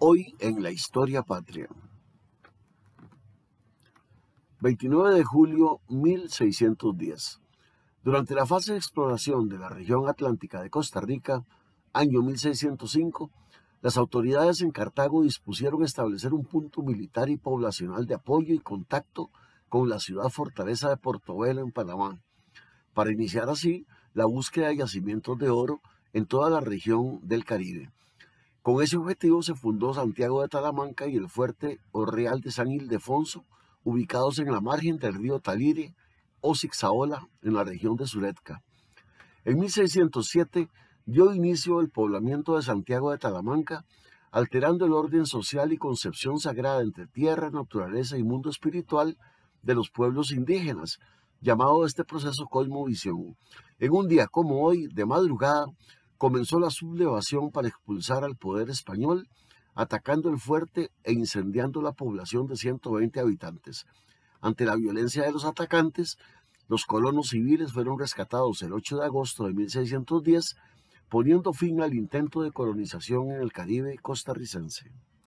Hoy en la historia patria. 29 de julio 1610. Durante la fase de exploración de la región atlántica de Costa Rica, año 1605, las autoridades en Cartago dispusieron establecer un punto militar y poblacional de apoyo y contacto con la ciudad fortaleza de Portobelo en Panamá, para iniciar así la búsqueda de yacimientos de oro en toda la región del Caribe. Con ese objetivo se fundó Santiago de Talamanca y el fuerte o Real de San Ildefonso, ubicados en la margen del río Talire o en la región de Suretka. En 1607 dio inicio el poblamiento de Santiago de Talamanca, alterando el orden social y concepción sagrada entre tierra, naturaleza y mundo espiritual de los pueblos indígenas, llamado este proceso colmovisión. En un día como hoy, de madrugada, comenzó la sublevación para expulsar al poder español, atacando el fuerte e incendiando la población de 120 habitantes. Ante la violencia de los atacantes, los colonos civiles fueron rescatados el 8 de agosto de 1610, poniendo fin al intento de colonización en el Caribe costarricense.